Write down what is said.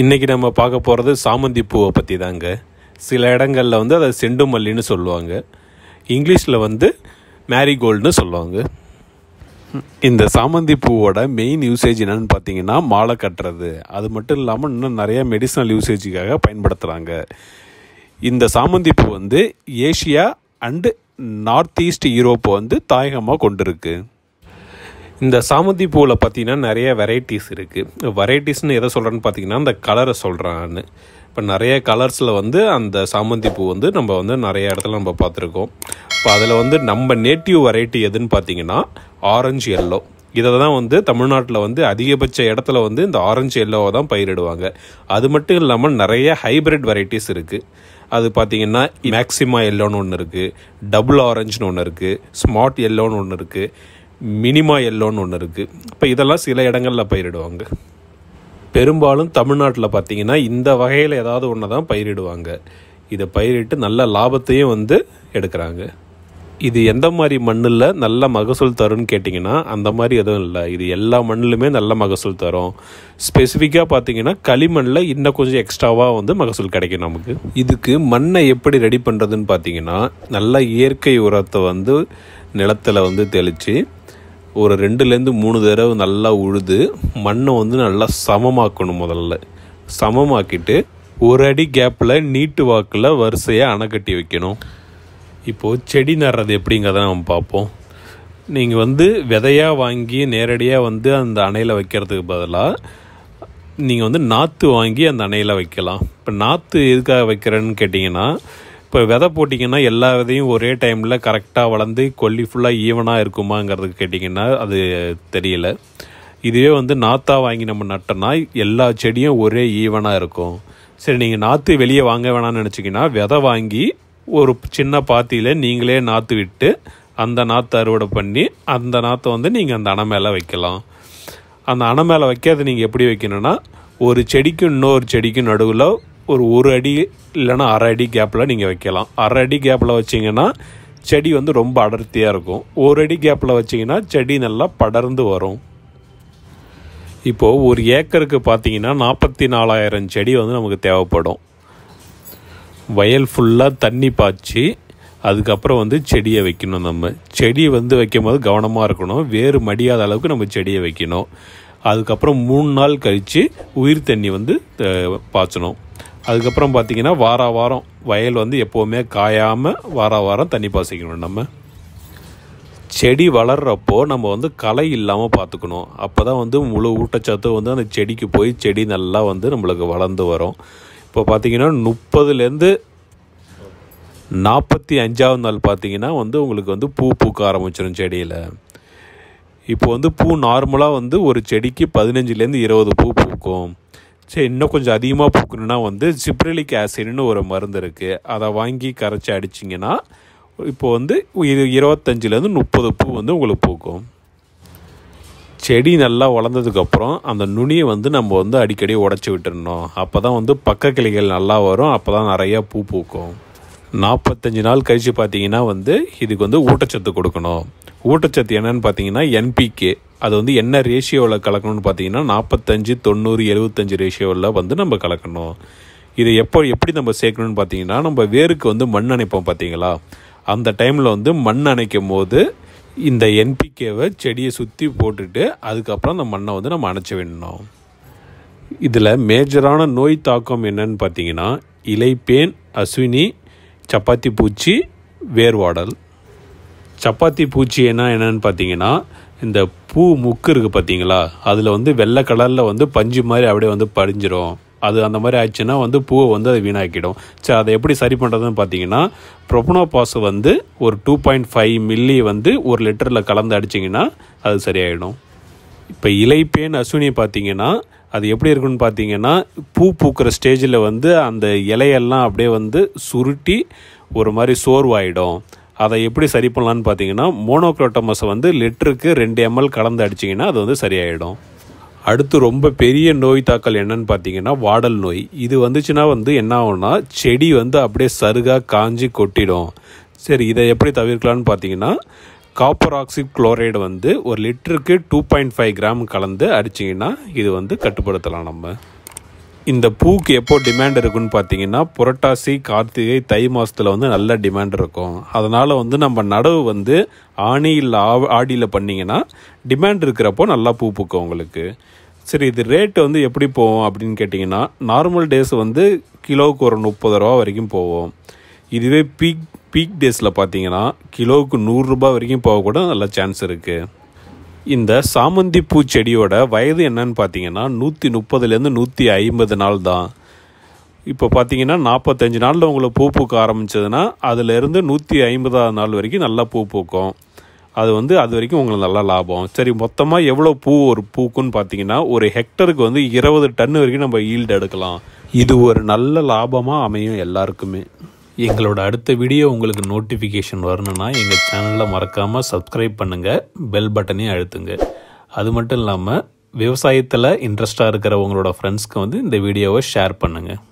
இன்றைக்கி நம்ம பார்க்க போகிறது சாமந்தி பூவை பற்றி தாங்க சில இடங்களில் வந்து அதை செண்டு மல்லின்னு சொல்லுவாங்க இங்கிலீஷில் வந்து மேரிகோல்டுன்னு சொல்லுவாங்க இந்த சாமந்தி பூவோட மெயின் யூசேஜ் என்னென்னு பார்த்தீங்கன்னா மாலை கட்டுறது அது மட்டும் இல்லாமல் இன்னும் நிறைய மெடிசனல் யூசேஜுக்காக பயன்படுத்துகிறாங்க இந்த சாமந்தி பூ வந்து ஏஷியா அண்டு நார்த் ஈஸ்ட் யூரோப்பை வந்து தாயகமாக கொண்டிருக்கு இந்த சாமந்தி பூவில் பார்த்திங்கன்னா நிறைய வெரைட்டிஸ் இருக்குது வெரைட்டிஸ்னு எதை சொல்கிறேன்னு பார்த்தீங்கன்னா அந்த கலரை சொல்கிறான்னு இப்போ நிறைய கலர்ஸில் வந்து அந்த சாமந்தி பூ வந்து நம்ம வந்து நிறைய இடத்துல நம்ம பார்த்துருக்கோம் இப்போ அதில் வந்து நம்ம நேட்டிவ் வெரைட்டி எதுன்னு பார்த்தீங்கன்னா ஆரஞ்சு எல்லோ இதை தான் வந்து தமிழ்நாட்டில் வந்து அதிகபட்ச இடத்துல வந்து இந்த ஆரஞ்சு எல்லோவை தான் பயிரிடுவாங்க அது மட்டும் இல்லாமல் நிறைய ஹைப்ரிட் வெரைட்டிஸ் இருக்குது அது பார்த்தீங்கன்னா மேக்ஸிமா எல்லோன்னு ஒன்று இருக்குது டபுள் ஆரஞ்சுன்னு ஒன்று இருக்குது ஸ்மார்ட் எல்லோன்னு ஒன்று இருக்குது மினிமா எல்லோன்னு ஒன்று இருக்குது இப்போ இதெல்லாம் சில இடங்களில் பயிரிடுவாங்க பெரும்பாலும் தமிழ்நாட்டில் பார்த்திங்கன்னா இந்த வகையில் ஏதாவது ஒன்று தான் பயிரிடுவாங்க இதை பயிரிட்டு நல்ல லாபத்தையும் வந்து எடுக்கிறாங்க இது எந்த மாதிரி மண்ணில் நல்ல மகசூல் தரும்னு கேட்டிங்கன்னா அந்த மாதிரி எதுவும் இல்லை இது எல்லா மண்ணிலுமே நல்ல மகசூல் தரும் ஸ்பெசிஃபிக்காக பார்த்தீங்கன்னா களிமண்ணில் இன்னும் கொஞ்சம் எக்ஸ்ட்ராவாக வந்து மகசூல் கிடைக்கும் நமக்கு இதுக்கு மண்ணை எப்படி ரெடி பண்ணுறதுன்னு பார்த்தீங்கன்னா நல்ல இயற்கை உரத்தை வந்து நிலத்தில் வந்து தெளித்து ஒரு ரெண்டுலேருந்து மூணு தடவை நல்லா உழுது மண்ணை வந்து நல்லா சமமாக்கணும் முதல்ல சமமாக்கிட்டு ஒரு அடி கேப்பில் நீட்டு வாக்கில் வரிசையாக அணை கட்டி வைக்கணும் இப்போது செடி நடுறது எப்படிங்கிறத நம்ம பார்ப்போம் நீங்கள் வந்து விதையாக வாங்கி நேரடியாக வந்து அந்த அணையில் வைக்கிறதுக்கு பதிலாக நீங்கள் வந்து நாற்று வாங்கி அந்த அணையில் வைக்கலாம் இப்போ நாற்று எதுக்காக வைக்கிறேன்னு கேட்டிங்கன்னா இப்போ விதை போட்டிங்கன்னா எல்லா விதையும் ஒரே டைமில் கரெக்டாக வளர்ந்து கொல்லி ஃபுல்லாக ஈவனாக இருக்குமாங்கிறது கேட்டிங்கன்னா அது தெரியல இதுவே வந்து நாற்றா வாங்கி நம்ம நட்டோம்னா எல்லா செடியும் ஒரே ஈவனாக இருக்கும் சரி நீங்கள் நாற்று வெளியே வாங்க வேணாம்னு நினச்சிங்கன்னா விதை வாங்கி ஒரு சின்ன பாத்தியில் நீங்களே நாற்று விட்டு அந்த நாற்று அறுவடை பண்ணி அந்த நாற்றை வந்து நீங்கள் அந்த அணை மேலே வைக்கலாம் அந்த அணை மேலே வைக்காத நீங்கள் எப்படி வைக்கணும்னா ஒரு செடிக்கும் இன்னொரு செடிக்கும் நடுவில் ஒரு ஒரு அடி இல்லைன்னா அரை அடி கேப்பில் நீங்கள் வைக்கலாம் அரை அடி கேப்பில் வச்சிங்கன்னா செடி வந்து ரொம்ப அடர்த்தியாக இருக்கும் ஒரு அடி கேப்பில் வச்சிங்கன்னா செடி நல்லா படர்ந்து வரும் இப்போது ஒரு ஏக்கருக்கு பார்த்தீங்கன்னா நாற்பத்தி நாலாயிரம் செடி வந்து நமக்கு தேவைப்படும் வயல் ஃபுல்லாக தண்ணி பாய்ச்சி அதுக்கப்புறம் வந்து செடியை வைக்கணும் நம்ம செடி வந்து வைக்கும் போது கவனமாக இருக்கணும் வேறு மடியாத அளவுக்கு நம்ம செடியை வைக்கணும் அதுக்கப்புறம் மூணு நாள் கழித்து உயிர் தண்ணி வந்து பாய்ச்சணும் அதுக்கப்புறம் பார்த்திங்கன்னா வார வாரம் வயல் வந்து எப்போவுமே காயாமல் வார வாரம் தண்ணி பாசிக்கணும் நம்ம செடி வளர்கிறப்போ நம்ம வந்து களை இல்லாமல் பார்த்துக்கணும் அப்போ தான் வந்து முழு ஊட்டச்சத்து வந்து அந்த செடிக்கு போய் செடி நல்லா வந்து நம்மளுக்கு வளர்ந்து வரும் இப்போ பார்த்திங்கன்னா முப்பதுலேருந்து நாற்பத்தி அஞ்சாவது நாள் பார்த்திங்கன்னா வந்து உங்களுக்கு வந்து பூ பூக்க ஆரம்பிச்சிடும் செடியில் இப்போ வந்து பூ நார்மலாக வந்து ஒரு செடிக்கு பதினஞ்சுலேருந்து இருபது பூ பூக்கும் சரி இன்னும் கொஞ்சம் அதிகமாக பூக்கணும்னா வந்து ஜிப்ரலிக் ஆசிட்னு ஒரு மருந்து இருக்குது அதை வாங்கி கரைச்சி அடிச்சிங்கன்னா இப்போ வந்து இரு இருபத்தஞ்சிலேருந்து முப்பது பூ வந்து உங்களுக்கு பூக்கும் செடி நல்லா வளர்ந்ததுக்கப்புறம் அந்த நுனியை வந்து நம்ம வந்து அடிக்கடி உடச்சி விட்டுருணும் அப்போ தான் வந்து பக்க கிளைகள் நல்லா வரும் அப்போ தான் நிறையா பூ பூக்கும் நாற்பத்தஞ்சு நாள் கழித்து பார்த்தீங்கன்னா வந்து இதுக்கு வந்து ஊட்டச்சத்து கொடுக்கணும் ஊட்டச்சத்து என்னன்னு பார்த்தீங்கன்னா என்பிகே அது வந்து என்ன ரேஷியோவில் கலக்கணும்னு பார்த்தீங்கன்னா நாற்பத்தஞ்சு தொண்ணூறு எழுபத்தஞ்சு ரேஷியோவில் வந்து நம்ம கலக்கணும் இதை எப்போ எப்படி நம்ம சேர்க்கணும்னு பார்த்தீங்கன்னா நம்ம வேருக்கு வந்து மண் அணைப்போம் பார்த்தீங்களா அந்த டைமில் வந்து மண் அணைக்கும் போது இந்த என்பிகேவை செடியை சுற்றி போட்டுட்டு அதுக்கப்புறம் அந்த மண்ணை வந்து நம்ம அணைச்சி விடணும் இதில் மேஜரான நோய் தாக்கம் என்னன்னு பார்த்தீங்கன்னா இலைப்பேன் அஸ்வினி சப்பாத்தி பூச்சி வேர்வாடல் சப்பாத்தி பூச்சி என்ன என்னன்னு பார்த்தீங்கன்னா இந்த பூ முக்கு இருக்குது பார்த்தீங்களா அதில் வந்து வெள்ளை கலரில் வந்து பஞ்சு மாதிரி அப்படியே வந்து படிஞ்சிடும் அது அந்த மாதிரி ஆயிடுச்சுன்னா வந்து பூவை வந்து அது வீணாக்கிடும் சரி அதை எப்படி சரி பண்ணுறதுன்னு பார்த்தீங்கன்னா பாசு வந்து ஒரு டூ பாயிண்ட் ஃபைவ் மில்லி வந்து ஒரு லிட்டரில் கலந்து அடிச்சிங்கன்னா அது சரியாயிடும் இப்போ இலைப்பேன் அசுனி பார்த்தீங்கன்னா அது எப்படி இருக்குன்னு பார்த்தீங்கன்னா பூ பூக்கிற ஸ்டேஜில் வந்து அந்த இலையெல்லாம் அப்படியே வந்து சுருட்டி ஒரு மாதிரி சோர்வாயிடும் அதை எப்படி சரி பண்ணலான்னு பார்த்தீங்கன்னா மோனோக்ரோட்டமஸை வந்து லிட்டருக்கு ரெண்டு எம்எல் கலந்து அடிச்சிங்கன்னா அது வந்து சரியாயிடும் அடுத்து ரொம்ப பெரிய நோய் தாக்கல் என்னன்னு பார்த்தீங்கன்னா வாடல் நோய் இது வந்துச்சுன்னா வந்து என்ன ஆகும்னா செடி வந்து அப்படியே சருகாக காஞ்சி கொட்டிடும் சரி இதை எப்படி தவிர்க்கலான்னு பார்த்தீங்கன்னா காப்பர் ஆக்சிட் குளோரைடு வந்து ஒரு லிட்டருக்கு டூ பாயிண்ட் ஃபைவ் கிராம் கலந்து அடிச்சிங்கன்னா இது வந்து கட்டுப்படுத்தலாம் நம்ம இந்த பூக்கு எப்போ டிமாண்ட் இருக்குன்னு பார்த்தீங்கன்னா புரட்டாசி கார்த்திகை தை மாதத்தில் வந்து நல்ல டிமாண்ட் இருக்கும் அதனால் வந்து நம்ம நடவு வந்து ஆணியில் ஆ ஆடியில் பண்ணிங்கன்னா டிமாண்ட் இருக்கிறப்போ நல்லா பூ பூக்கும் உங்களுக்கு சரி இது ரேட்டு வந்து எப்படி போவோம் அப்படின்னு கேட்டிங்கன்னா நார்மல் டேஸ் வந்து கிலோவுக்கு ஒரு முப்பது ரூபா வரைக்கும் போவோம் இதுவே பீக் பீக் டேஸில் பார்த்தீங்கன்னா கிலோவுக்கு நூறுரூபா வரைக்கும் போகக்கூட நல்ல சான்ஸ் இருக்குது இந்த சாமந்தி பூ செடியோட வயது என்னன்னு பார்த்தீங்கன்னா நூற்றி முப்பதுலேருந்து நூற்றி ஐம்பது நாள் தான் இப்போ பார்த்தீங்கன்னா நாற்பத்தஞ்சு நாளில் உங்களை பூ பூக்க ஆரம்பித்ததுன்னா அதுலேருந்து நூற்றி ஐம்பதாவது நாள் வரைக்கும் நல்லா பூ பூக்கும் அது வந்து அது வரைக்கும் உங்களுக்கு நல்லா லாபம் சரி மொத்தமாக எவ்வளோ பூ ஒரு பூக்குன்னு பார்த்தீங்கன்னா ஒரு ஹெக்டருக்கு வந்து இருபது டன் வரைக்கும் நம்ம ஈல்டு எடுக்கலாம் இது ஒரு நல்ல லாபமாக அமையும் எல்லாருக்குமே எங்களோட அடுத்த வீடியோ உங்களுக்கு நோட்டிஃபிகேஷன் வரணும்னா எங்கள் சேனலில் மறக்காமல் சப்ஸ்கிரைப் பண்ணுங்கள் பெல் பட்டனையும் அழுத்துங்க அது மட்டும் இல்லாமல் விவசாயத்தில் இன்ட்ரெஸ்ட்டாக இருக்கிற உங்களோட ஃப்ரெண்ட்ஸ்க்கு வந்து இந்த வீடியோவை ஷேர் பண்ணுங்கள்